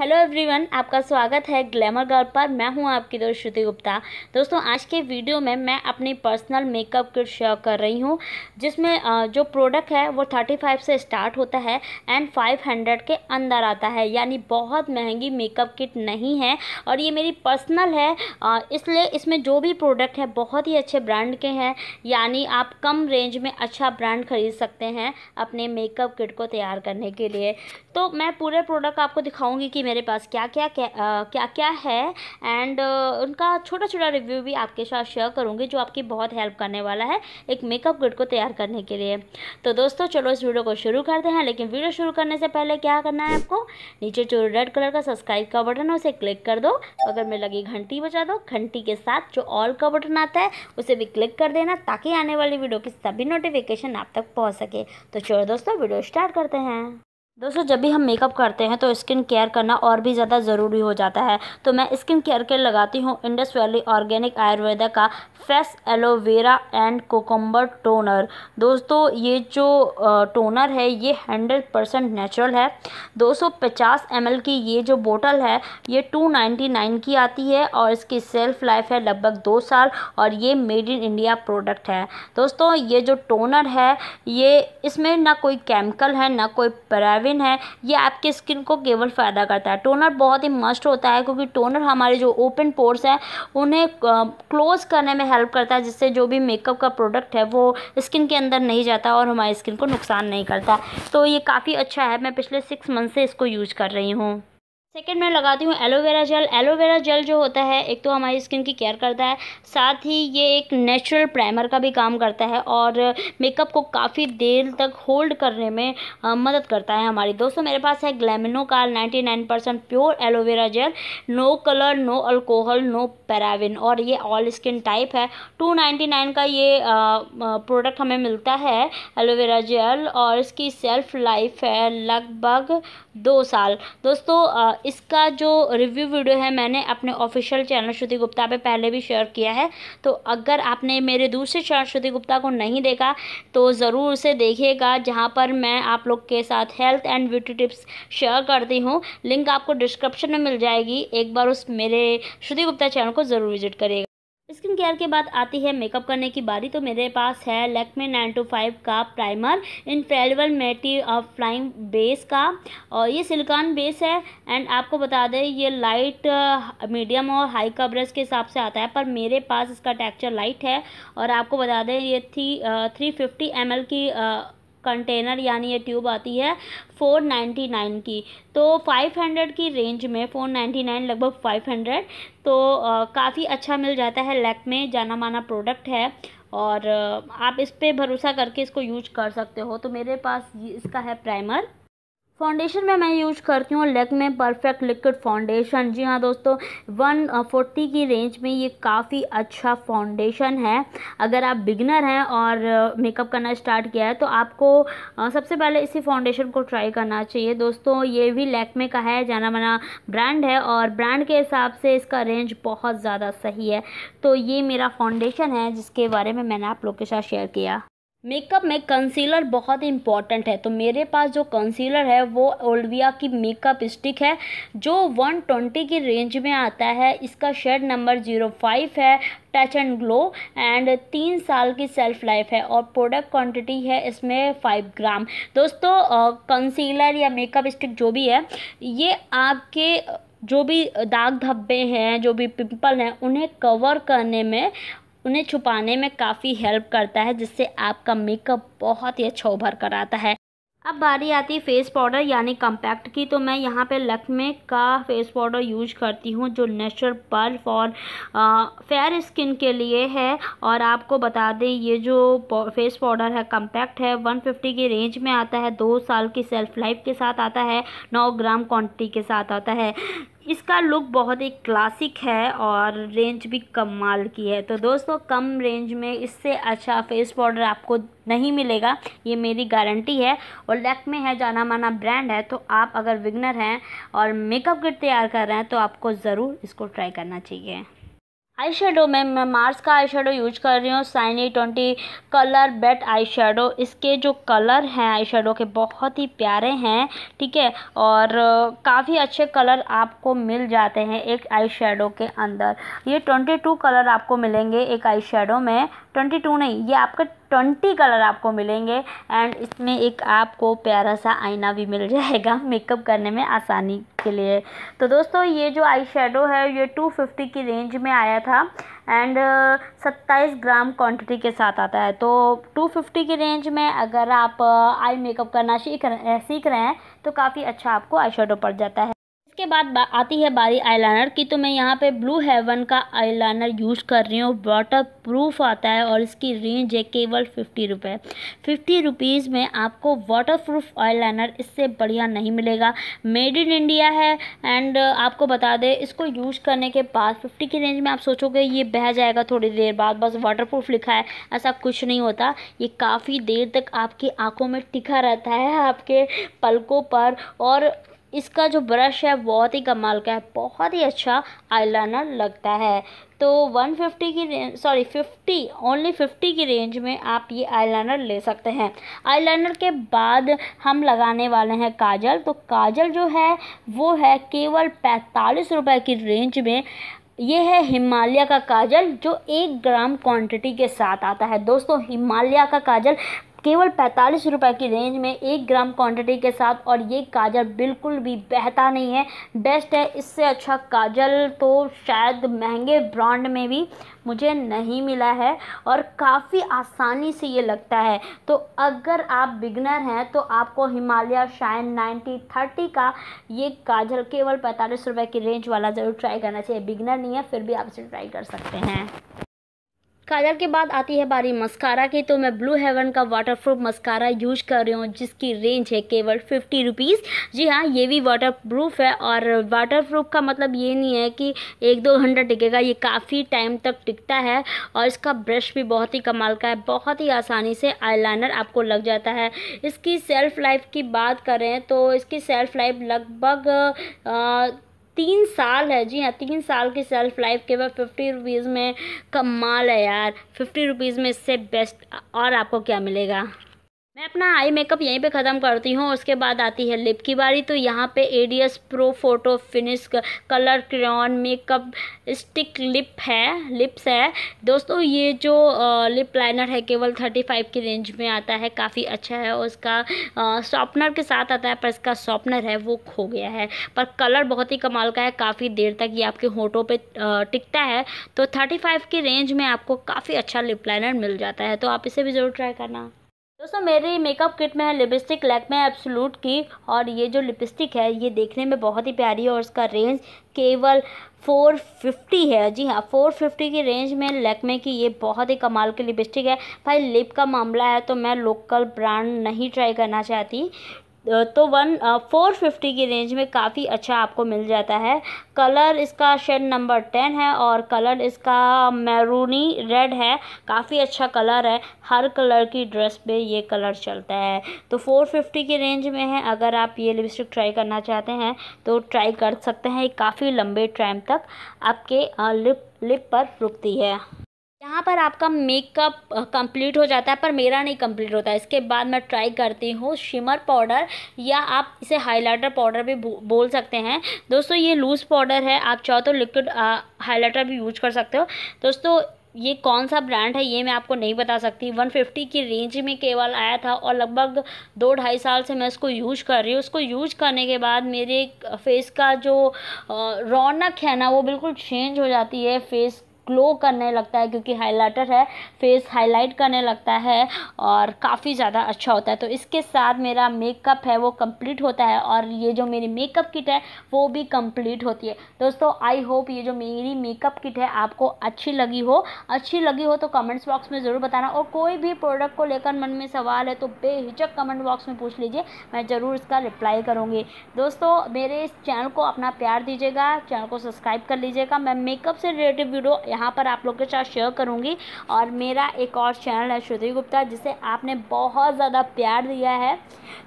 hello everyone आपका स्वागत है ग्लैमर गर्ल पर मैं हूं आपकी दोस्त श्रुति गुप्ता दोस्तों आज के वीडियो में मैं अपनी पर्सनल मेकअप किट शेयर कर रही हूं जिसमें जो प्रोडक्ट है वो थर्टी फाइव से स्टार्ट होता है एंड फाइव हंड्रेड के अंदर आता है यानी बहुत महंगी मेकअप किट नहीं है और ये मेरी पर्सनल है इसलिए इसमें जो भी प्रोडक्ट है बहुत ही अच्छे ब्रांड के हैं यानी आप कम रेंज में अच्छा ब्रांड खरीद सकते हैं अपने मेकअप किट को तैयार करने के लिए तो मैं पूरे प्रोडक्ट आपको दिखाऊँगी कि मेरे पास क्या क्या क्या क्या क्या है एंड उनका छोटा छोटा रिव्यू भी आपके साथ शेयर करूँगी जो आपकी बहुत हेल्प करने वाला है एक मेकअप गुड को तैयार करने के लिए तो दोस्तों चलो इस वीडियो को शुरू करते हैं लेकिन वीडियो शुरू करने से पहले क्या करना है आपको नीचे जो रेड कलर का सब्सक्राइब का बटन है उसे क्लिक कर दो अगर मैं लगी घंटी बजा दो घंटी के साथ जो ऑल का बटन आता है उसे भी क्लिक कर देना ताकि आने वाली वीडियो की सभी नोटिफिकेशन आप तक पहुँच सके तो चलो दोस्तों वीडियो स्टार्ट करते हैं दोस्तों जब भी हम मेकअप करते हैं तो स्किन केयर करना और भी ज़्यादा ज़रूरी हो जाता है तो मैं स्किन केयर के लगाती हूँ इंडस वैली ऑर्गेनिक आयुर्वेदा का face aloe vera and cucumber toner दोस्तों ये जो टोनर है ये हंड्रेड परसेंट नेचुरल है 250 ml की ये जो बोतल है ये 299 की आती है और इसकी सेल्फ लाइफ है लगभग दो साल और ये मेड इन इंडिया प्रोडक्ट है दोस्तों ये जो टोनर है ये इसमें ना कोई केमिकल है ना कोई प्राइवेट सेवन है ये आपके स्किन को केवल फ़ायदा करता है टोनर बहुत ही मस्ट होता है क्योंकि टोनर हमारे जो ओपन पोर्स हैं उन्हें क्लोज़ करने में हेल्प करता है जिससे जो भी मेकअप का प्रोडक्ट है वो स्किन के अंदर नहीं जाता और हमारी स्किन को नुकसान नहीं करता तो ये काफ़ी अच्छा है मैं पिछले सिक्स मंथ से इसको यूज कर रही हूँ सेकेंड मैं लगाती हूँ एलोवेरा जेल एलोवेरा जेल जो होता है एक तो हमारी स्किन की केयर करता है साथ ही ये एक नेचुरल प्राइमर का भी काम करता है और मेकअप को काफ़ी देर तक होल्ड करने में आ, मदद करता है हमारी दोस्तों मेरे पास है ग्लैमिनो का 99 percent pure aloe vera gel no colour no alcohol no paraben और ये ऑल स्किन टाइप है टू का ये प्रोडक्ट हमें मिलता है एलोवेरा जेल और इसकी सेल्फ लाइफ है लगभग दो साल दोस्तों इसका जो रिव्यू वीडियो है मैंने अपने ऑफिशियल चैनल श्रुति गुप्ता पे पहले भी शेयर किया है तो अगर आपने मेरे दूसरे चैनल श्रुति गुप्ता को नहीं देखा तो ज़रूर उसे देखिएगा जहाँ पर मैं आप लोग के साथ health and beauty tips share करती हूँ लिंक आपको डिस्क्रिप्शन में मिल जाएगी एक बार उस मेरे श्रुति गुप्ता चैनल को ज़रूर विजिट करिएगा स्किन केयर के बाद आती है मेकअप करने की बारी तो मेरे पास है लैक्मे नाइन टू फाइव का primer infallible matte off flying base का और ये सिलिकॉन बेस है एंड आपको बता दें ये लाइट मीडियम uh, और हाई कवरेज के हिसाब से आता है पर मेरे पास इसका टेक्सचर लाइट है और आपको बता दें ये थ्री थ्री फिफ्टी एम की uh, कंटेनर यानी ये ट्यूब आती है फोर नाइन्टी नाइन की तो फाइव हंड्रेड की रेंज में फ़ोर नाइन्टी नाइन लगभग फाइव हंड्रेड तो काफ़ी अच्छा मिल जाता है लैक में जाना माना प्रोडक्ट है और आप इस पर भरोसा करके इसको यूज कर सकते हो तो मेरे पास इसका है प्राइमर फाउंडेशन में मैं यूज करती हूँ लेक में परफेक्ट लिक्विड फाउंडेशन जी हाँ दोस्तों वन फोर्टी की रेंज में ये काफ़ी अच्छा फाउंडेशन है अगर आप बिगनर हैं और मेकअप करना स्टार्ट किया है तो आपको सबसे पहले इसी फाउंडेशन को ट्राई करना चाहिए दोस्तों ये भी लेक में का है जाना माना ब्रांड है और ब्रांड के हिसाब से इसका रेंज बहुत ज़्यादा सही है तो ये मेरा फाउंडेशन है जिसके बारे में मैंने आप लोग के साथ शेयर किया मेकअप में कंसीलर बहुत ही इंपॉर्टेंट है तो मेरे पास जो कंसीलर है वो ओल्विया की मेकअप स्टिक है जो 120 की रेंज में आता है इसका शेड नंबर जीरो फाइव है टच एंड ग्लो एंड तीन साल की सेल्फ लाइफ है और प्रोडक्ट क्वांटिटी है इसमें फाइव ग्राम दोस्तों कंसीलर या मेकअप स्टिक जो भी है ये आपके जो भी दाग धब्बे हैं जो भी पिंपल हैं उन्हें कवर करने में उन्हें छुपाने में काफ़ी हेल्प करता है जिससे आपका मेकअप बहुत ही अच्छा उभर कर आता है अब बारी आती है फेस पाउडर यानी कम्पैक्ट की तो मैं यहाँ पे लक्मे का फेस पाउडर यूज करती हूँ जो नेचुरल बर्फ और फेयर स्किन के लिए है और आपको बता दें ये जो फेस पाउडर है कम्पैक्ट है 150 की रेंज में आता है दो साल की सेल्फ लाइफ के साथ आता है नौ ग्राम क्वांटिटी के साथ आता है इसका लुक बहुत ही क्लासिक है और रेंज भी कमाल की है तो दोस्तों कम रेंज में इससे अच्छा फेस पाउडर आपको नहीं मिलेगा ये मेरी गारंटी है और लैक में है जाना माना ब्रांड है तो आप अगर विगनर हैं और मेकअप किट तैयार कर रहे हैं तो आपको ज़रूर इसको ट्राई करना चाहिए आई शेडो में मैं मार्स का आई शेडो यूज कर रही हूँ shiny twenty colour bet eye shadow इसके जो कलर हैं आई शेडो के बहुत ही प्यारे हैं ठीक है और काफ़ी अच्छे कलर आपको मिल जाते हैं एक आई शेडो के अंदर ये ट्वेंटी टू कलर आपको मिलेंगे एक आई शेडो में ट्वेंटी टू नहीं ये आपका ट्वेंटी कलर आपको मिलेंगे एंड इसमें एक आपको प्यारा सा आईना भी मिल जाएगा मेकअप करने में आसानी के लिए तो दोस्तों ये जो आई शेडो है ये टू फिफ्टी की रेंज में आया था एंड सत्ताईस ग्राम क्वांटिटी के साथ आता है तो टू फिफ्टी की रेंज में अगर आप आई मेकअप करना सीख रहे सीख रहे हैं तो काफ़ी अच्छा आपको आई शेडो पड़ जाता है इसके बाद आती है बारी आईलाइनर की तो मैं यहाँ पे ब्लू हेवन का आईलाइनर यूज़ कर रही हूँ वाटर प्रूफ आता है और इसकी रेंज है केवल फिफ्टी रुपये फिफ्टी रुपीज़ में आपको वाटर प्रूफ आईलाइनर इससे बढ़िया नहीं मिलेगा मेड इन इंडिया है एंड आपको बता दें इसको यूज़ करने के बाद फिफ्टी की रेंज में आप सोचोगे ये बह जाएगा थोड़ी देर बाद बस वाटर प्रूफ लिखा है ऐसा कुछ नहीं होता ये काफ़ी देर तक आपकी आँखों में टिका रहता है आपके पलकों पर और इसका जो ब्रश है बहुत ही कमाल का है बहुत ही अच्छा आईलाइनर लगता है तो 150 की सॉरी 50 ओनली 50 की रेंज में आप ये आईलाइनर ले सकते हैं आईलाइनर के बाद हम लगाने वाले हैं काजल तो काजल जो है वो है केवल पैंतालीस रुपये की रेंज में ये है हिमालय का काजल जो एक ग्राम क्वांटिटी के साथ आता है दोस्तों हिमालय का काजल केवल पैंतालीस रुपये की रेंज में एक ग्राम क्वांटिटी के साथ और ये काजल बिल्कुल भी बहता नहीं है बेस्ट है इससे अच्छा काजल तो शायद महंगे ब्रांड में भी मुझे नहीं मिला है और काफ़ी आसानी से ये लगता है तो अगर आप बिगनर हैं तो आपको हिमालय शाइन थर्टी का ये काजल केवल पैंतालीस रुपये की रेंज वाला ज़रूर ट्राई करना चाहिए बिगनर नहीं है फिर भी आप इसे ट्राई कर सकते हैं काजल के बाद आती है बारी मस्कारा की तो मैं ब्लू हेवन का वाटर प्रूफ मस्कारा यूज कर रही हूँ जिसकी रेंज है केवल फिफ्टी रुपीज़ जी हाँ ये भी वाटर प्रूफ है और वाटर प्रूफ का मतलब ये नहीं है कि एक दो घंटा टिकेगा ये काफ़ी टाइम तक टिकता है और इसका ब्रश भी बहुत ही कमाल का है बहुत ही आसानी से आई आपको लग जाता है इसकी सेल्फ़ लाइफ की बात करें तो इसकी सेल्फ़ लाइफ लगभग तीन साल है जी हाँ तीन साल की सेल्फ लाइफ के बाद फिफ्टी रुपीज़ में कमाल है यार फिफ्टी रुपीज़ में इससे बेस्ट और आपको क्या मिलेगा मैं अपना आई मेकअप यहीं पे ख़त्म करती हूँ उसके बाद आती है लिप की बारी तो यहाँ पे S pro photo finish colour crayon makeup stick lip है लिप्स है दोस्तों ये जो लिप लाइनर है केवल थर्टी फाइव की रेंज में आता है काफ़ी अच्छा है और उसका शॉपनर के साथ आता है पर इसका शॉपनर है वो खो गया है पर कलर बहुत ही कमाल का है काफ़ी देर तक ये आपके होटों पर टिकता है तो थर्टी फाइव की रेंज में आपको काफ़ी अच्छा लिप लाइनर मिल जाता है तो आप इसे भी ज़रूर ट्राई करना दोस्तों मेरी मेकअप किट में है लिपस्टिक में एब्सोलूट की और ये जो लिपस्टिक है ये देखने में बहुत ही प्यारी है और इसका रेंज केवल फ़ोर फिफ्टी है जी हाँ फ़ोर फिफ्टी की रेंज में लैकमे की ये बहुत ही कमाल की लिपस्टिक है भाई लिप का मामला है तो मैं लोकल ब्रांड नहीं ट्राई करना चाहती तो वन फोर फिफ्टी की रेंज में काफ़ी अच्छा आपको मिल जाता है कलर इसका शेड नंबर टेन है और कलर इसका मैरूनी रेड है काफ़ी अच्छा कलर है हर कलर की ड्रेस पे ये कलर चलता है तो फोर फिफ्टी की रेंज में है अगर आप ये लिपस्टिक ट्राई करना चाहते हैं तो ट्राई कर सकते हैं काफ़ी लंबे टाइम तक आपके लिप लिप पर रुकती है यहाँ पर आपका मेकअप कंप्लीट हो जाता है पर मेरा नहीं कंप्लीट होता इसके बाद मैं ट्राई करती हूँ शिमर पाउडर या आप इसे हाइलाइटर पाउडर भी बोल सकते हैं दोस्तों ये लूज़ पाउडर है आप चाहो तो लिक्विड हाइलाइटर भी यूज कर सकते हो दोस्तों ये कौन सा ब्रांड है ये मैं आपको नहीं बता सकती 150 की रेंज में केवल आया था और लगभग दो ढाई साल से मैं इसको यूज कर रही हूँ उसको यूज करने के बाद मेरे फेस का जो रौनक है ना वो बिल्कुल चेंज हो जाती है फेस ग्लो करने लगता है क्योंकि हाइलाइटर है फेस हाईलाइट करने लगता है और काफ़ी ज़्यादा अच्छा होता है तो इसके साथ मेरा मेकअप है वो कम्प्लीट होता है और ये जो मेरी मेकअप किट है वो भी कम्प्लीट होती है दोस्तों आई होप ये जो मेरी मेकअप किट है आपको अच्छी लगी हो अच्छी लगी हो तो कमेंट्स बॉक्स में ज़रूर बताना और कोई भी प्रोडक्ट को लेकर मन में सवाल है तो बेहिचक कमेंट बॉक्स में पूछ लीजिए मैं ज़रूर इसका रिप्लाई करूँगी दोस्तों मेरे इस चैनल को अपना प्यार दीजिएगा चैनल को सब्सक्राइब कर लीजिएगा मैं मेकअप से रिलेटेड वीडियो यहाँ पर आप लोग के साथ शेयर करूँगी और मेरा एक और चैनल है श्रुति गुप्ता जिसे आपने बहुत ज़्यादा प्यार दिया है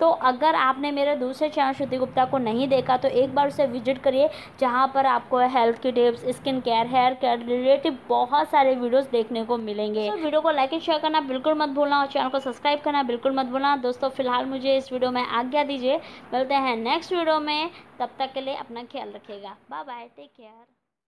तो अगर आपने मेरे दूसरे चैनल श्रुति गुप्ता को नहीं देखा तो एक बार उसे विजिट करिए जहाँ पर आपको हेल्थ की tips skin care hair care relative बहुत सारे वीडियोज देखने को मिलेंगे तो वीडियो को लाइक एंड शेयर करना बिल्कुल मत भूलना और चैनल को सब्सक्राइब करना बिल्कुल मत भूलना दोस्तों फिलहाल मुझे इस वीडियो में आज्ञा दीजिए मिलते हैं नेक्स्ट वीडियो में तब तक के लिए अपना ख्याल रखिएगा बाय बाय टेक केयर